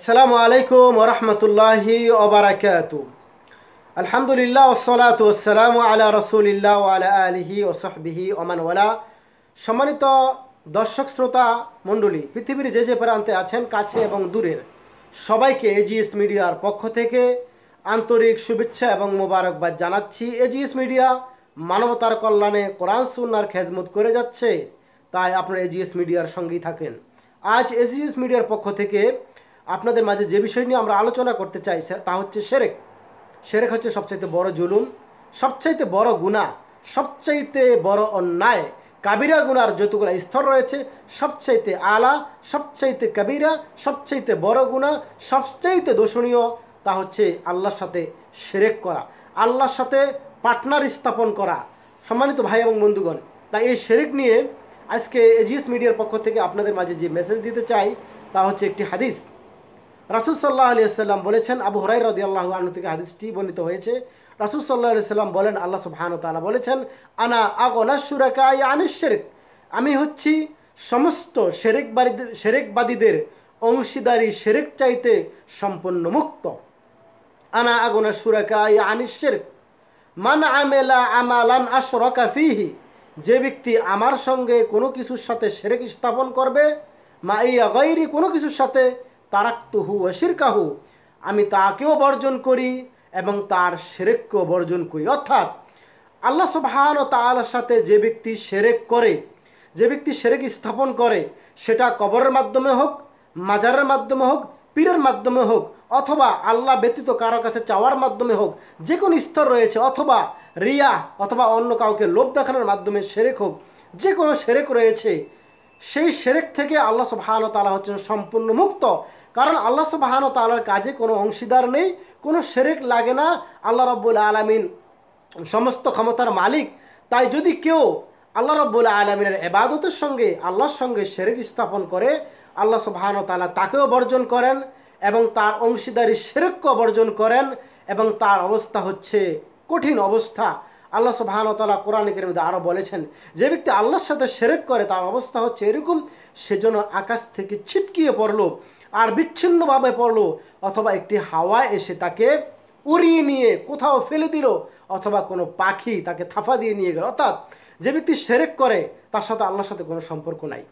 আসসালামু আলাইকুম ওরহমতুল্লাহি ওবরাকাত আলহামদুলিল্লাহ ওসলাত ওসালাম আলা রসুলিল্লাহ আলা আলহি ওসহবিহি ওমানওয়ালা সম্মানিত দর্শক শ্রোতা মণ্ডলী পৃথিবীর যে যে প্রান্তে আছেন কাছে এবং দূরের সবাইকে এজিএস মিডিয়ার পক্ষ থেকে আন্তরিক শুভেচ্ছা এবং মোবারকবাদ জানাচ্ছি এজিএস মিডিয়া মানবতার কল্যাণে কোরআন সুন্নার খেজমত করে যাচ্ছে তাই আপনারা এজিএস মিডিয়ার সঙ্গেই থাকেন আজ এজিএস মিডিয়ার পক্ষ থেকে আপনাদের মাঝে যে বিষয় নিয়ে আমরা আলোচনা করতে চাই তা হচ্ছে সেরেক সেরেক হচ্ছে সবচাইতে বড় জুলুম সবচাইতে বড় গুণা সবচাইতে বড় অন্যায় কাবিরা গুনার যতগুলো স্তর রয়েছে সবচাইতে আলা সবচাইতে কাবিরা সবচাইতে বড় গুণা সবচাইতে দোষণীয় তা হচ্ছে আল্লাহর সাথে সেরেক করা আল্লাহর সাথে পার্টনার স্থাপন করা সম্মানিত ভাই এবং বন্ধুগণ তাই এই শেরেক নিয়ে আজকে এজিএস মিডিয়ার পক্ষ থেকে আপনাদের মাঝে যে মেসেজ দিতে চাই তা হচ্ছে একটি হাদিস রাসুল সাল্লাহ আলি সাল্লাম বলেছেন আবু হরাই রদি আল্লাহ আনু থেকে হাদিসটি বর্ণিত হয়েছে রাসুল সাল্লাহ আলি সাল্লাম বলেন আল্লাহ সুবহান তালা বলেছেন আনা আগনা আগনাসুরাকা আনিশেরিক আমি হচ্ছি সমস্ত বাড়িদের শেরেকবাদীদের অংশীদারি শেরেক চাইতে সম্পন্ন মুক্ত আনা আগনা সুরাকা আনিশের মান আমেলা আমালান আশরকা ফিহি যে ব্যক্তি আমার সঙ্গে কোনো কিছুর সাথে সেরেক স্থাপন করবে মা এই অগাইরি কোনো কিছুর সাথে তারাক্তুহু অশিরকাহু আমি তাকেও বর্জন করি এবং তার সেরেককেও বর্জন করি অর্থাৎ আল্লাহ সুবহান ও তালার সাথে যে ব্যক্তি সেরেক করে যে ব্যক্তি সেরেক স্থাপন করে সেটা কবরের মাধ্যমে হোক মাজারের মাধ্যমে হোক পীরের মাধ্যমে হোক অথবা আল্লাহ ব্যতীত কারো কাছে চাওয়ার মাধ্যমে হোক যে কোনো স্তর রয়েছে অথবা রিয়া অথবা অন্য কাউকে লোভ দেখানোর মাধ্যমে সেরেক হোক যে কোনো সেরেক রয়েছে সেই সেরেক থেকে আল্লাহ সুবাহান তালা হচ্ছেন সম্পূর্ণ মুক্ত কারণ আল্লাহ সুবাহান তালার কাজে কোনো অংশীদার নেই কোনো সেরেক লাগে না আল্লাহ রব্বুল আলমিন সমস্ত ক্ষমতার মালিক তাই যদি কেউ আল্লাহ রব্বুল আলমিনের এবাদতের সঙ্গে আল্লাহর সঙ্গে সেরেক স্থাপন করে আল্লাহ সুবাহান তালা তাকেও বর্জন করেন এবং তার অংশীদারি সেরেককে বর্জন করেন এবং তার অবস্থা হচ্ছে কঠিন অবস্থা আল্লাহ সুবাহান তালা কোরআন মধ্যে আরও বলেছেন যে ব্যক্তি আল্লাহর সাথে সেরেক করে তার অবস্থা হচ্ছে এরকম সেজন্য আকাশ থেকে ছিটকিয়ে পড়ল আর বিচ্ছিন্নভাবে পড়ল অথবা একটি হাওয়া এসে তাকে উড়িয়ে নিয়ে কোথাও ফেলে দিল অথবা কোনো পাখি তাকে থাফা দিয়ে নিয়ে গেল অর্থাৎ যে ব্যক্তি সেরেক করে তার সাথে আল্লাহর সাথে কোনো সম্পর্ক নাই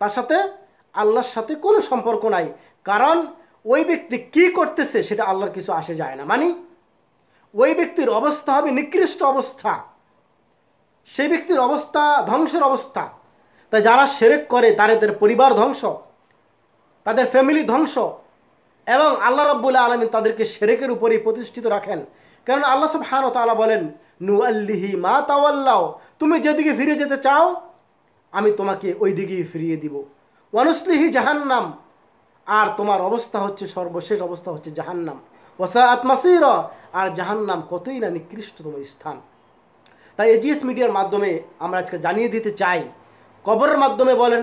তার সাথে আল্লাহর সাথে কোনো সম্পর্ক নাই কারণ ওই ব্যক্তি কি করতেছে সেটা আল্লাহর কিছু আসে যায় না মানে ওই ব্যক্তির অবস্থা হবে নিকৃষ্ট অবস্থা সেই ব্যক্তির অবস্থা ধ্বংসের অবস্থা তাই যারা সেরেক করে তাদের পরিবার ধ্বংস তাদের ফ্যামিলি ধ্বংস এবং আল্লাহ রব্বুল্লা আলমী তাদেরকে সেরেকের উপরেই প্রতিষ্ঠিত রাখেন কেন আল্লাহ সব হান তালা বলেন নু আল্লিহি মা তাওয়াল্লাও তুমি যেদিকে ফিরে যেতে চাও আমি তোমাকে ওই দিকেই ফিরিয়ে দিব অনুসলিহি জাহান্নাম আর তোমার অবস্থা হচ্ছে সর্বশেষ অবস্থা হচ্ছে জাহান্নাম ওসা আত্মাসির আর জাহান্নাম কতই না নিকৃষ্টতম স্থান তাই এজিএস মিডিয়ার মাধ্যমে আমরা আজকে জানিয়ে দিতে চাই কবরের মাধ্যমে বলেন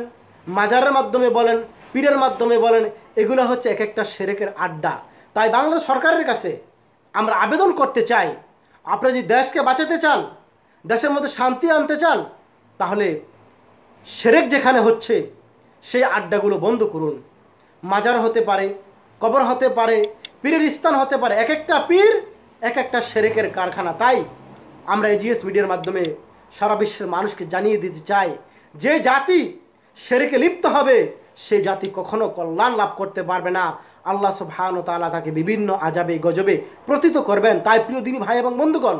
মাজারের মাধ্যমে বলেন পীরের মাধ্যমে বলেন এগুলো হচ্ছে এক একটা সেরেকের আড্ডা তাই বাংলাদেশ সরকারের কাছে আমরা আবেদন করতে চাই আপনারা যদি দেশকে বাঁচাতে চান দেশের মধ্যে শান্তি আনতে চান তাহলে সেরেক যেখানে হচ্ছে সেই আড্ডাগুলো বন্ধ করুন মাজার হতে পারে কবর হতে পারে পীরের স্থান হতে পারে এক একটা পীর এক একটা সেরেকের কারখানা তাই আমরা এজিএস মিডিয়ার মাধ্যমে সারা বিশ্বের মানুষকে জানিয়ে দিতে চাই যে জাতি সেরেকে লিপ্ত হবে সে জাতি কখনো কল্যাণ লাভ করতে পারবে না আল্লাহ সুবহান তালা তাকে বিভিন্ন আজাবে গজবে প্রস্তুত করবেন তাই প্রিয় দিনী ভাই এবং বন্ধুগণ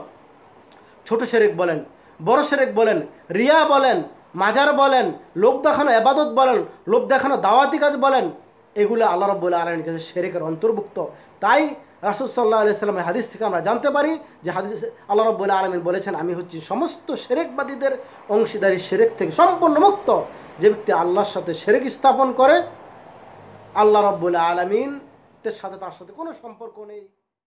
ছোট সেরেক বলেন বড় সেরেক বলেন রিয়া বলেন মাজার বলেন লোভ দেখানো আবাদত বলেন লোভ দেখানো দাওয়াতি কাজ বলেন এগুলো আল্লাহ রব্বুল আলমীর কাছে শেরেকের অন্তর্ভুক্ত তাই রাসুল সাল্লাহ সাল্লামের হাদিস থেকে আমরা জানতে পারি যে হাদিস আল্লাহ রব্বুল আলমিন বলেছেন আমি হচ্ছি সমস্ত শেরেকবাদীদের অংশীদারি শেরেক থেকে সম্পূর্ণ মুক্ত যে ব্যক্তি আল্লাহর সাথে শেরেক স্থাপন করে আল্লাহ রব্বুল আলমিনের সাথে তার সাথে কোনো সম্পর্ক নেই